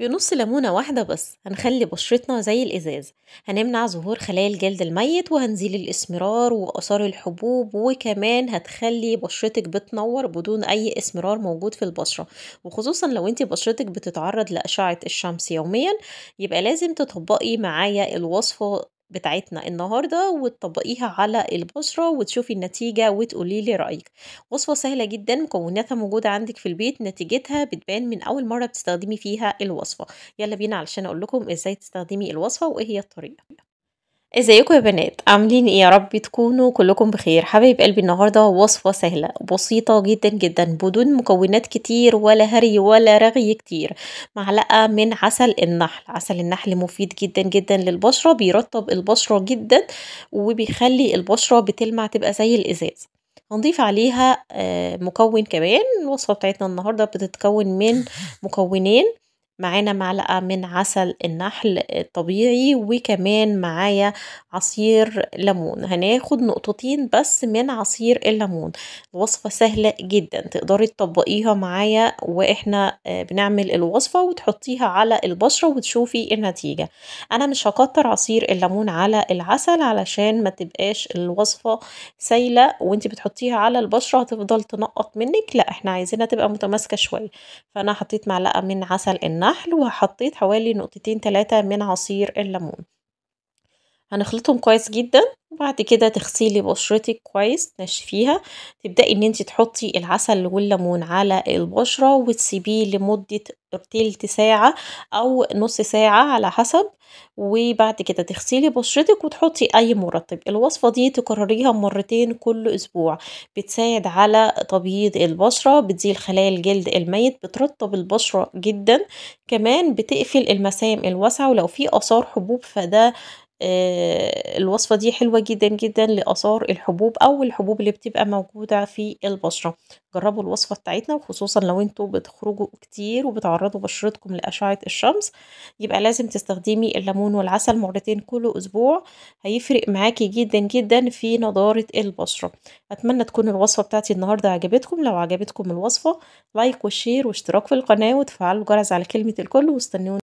بنص ليمونة واحدة بس هنخلي بشرتنا زي الإزاز هنمنع ظهور خلايا الجلد الميت وهنزيل الإسمرار وآثار الحبوب وكمان هتخلي بشرتك بتنور بدون أي إسمرار موجود في البشرة وخصوصا لو انت بشرتك بتتعرض لأشعة الشمس يوميا يبقى لازم تطبقي معايا الوصفة بتاعتنا النهارده وتطبقيها على البشره وتشوفي النتيجه وتقولي لي رايك وصفه سهله جدا مكوناتها موجوده عندك في البيت نتيجتها بتبان من اول مره بتستخدمي فيها الوصفه يلا بينا علشان اقول لكم ازاي تستخدمي الوصفه وايه هي الطريقه ازيكم يا بنات عاملين ايه يا رب تكونوا كلكم بخير حبايب قلبي النهارده وصفه سهله بسيطه جدا جدا بدون مكونات كتير ولا هري ولا رغي كتير معلقه من عسل النحل عسل النحل مفيد جدا جدا للبشره بيرطب البشره جدا وبيخلي البشره بتلمع تبقى زي الازاز هنضيف عليها آه، مكون كمان الوصفه بتاعتنا النهارده بتتكون من مكونين معانا معلقة من عسل النحل الطبيعي وكمان معايا عصير ليمون هناخد نقطتين بس من عصير الليمون الوصفة سهلة جدا تقدري تطبقيها معايا واحنا آه، بنعمل الوصفة وتحطيها على البشرة وتشوفي النتيجة انا مش هكتر عصير الليمون على العسل علشان ما تبقاش الوصفة سايلة وانت بتحطيها على البشرة هتفضل تنقط منك لا احنا عايزينها تبقى متماسكة شوية فانا حطيت معلقة من عسل النحل النحل وحطيت حوالي نقطتين ثلاثة من عصير الليمون هنخلطهم كويس جدا وبعد كده تغسلي بشرتك كويس تنشفيها تبدأي ان انت تحطي العسل والليمون على البشرة وتسيبيه لمدة تلت ساعة او نص ساعة على حسب وبعد كده تغسلي بشرتك وتحطي اي مرطب الوصفة دي تكرريها مرتين كل اسبوع بتساعد على تبييض البشرة بتزيل خلايا الجلد الميت بترطب البشرة جدا كمان بتقفل المسام الواسعة ولو في اثار حبوب فده آه، الوصفة دي حلوة جدا جدا لآثار الحبوب أو الحبوب اللي بتبقى موجودة في البشرة جربوا الوصفة بتاعتنا وخصوصا لو انتوا بتخرجوا كتير وبتعرضوا بشرتكم لأشعة الشمس يبقى لازم تستخدمي الليمون والعسل مرتين كل أسبوع هيفرق معاكي جدا جدا في نضارة البشرة أتمنى تكون الوصفة بتاعتي النهاردة عجبتكم لو عجبتكم الوصفة لايك وشير واشتراك في القناة وتفعلوا الجرس على كلمة الكل واستنوني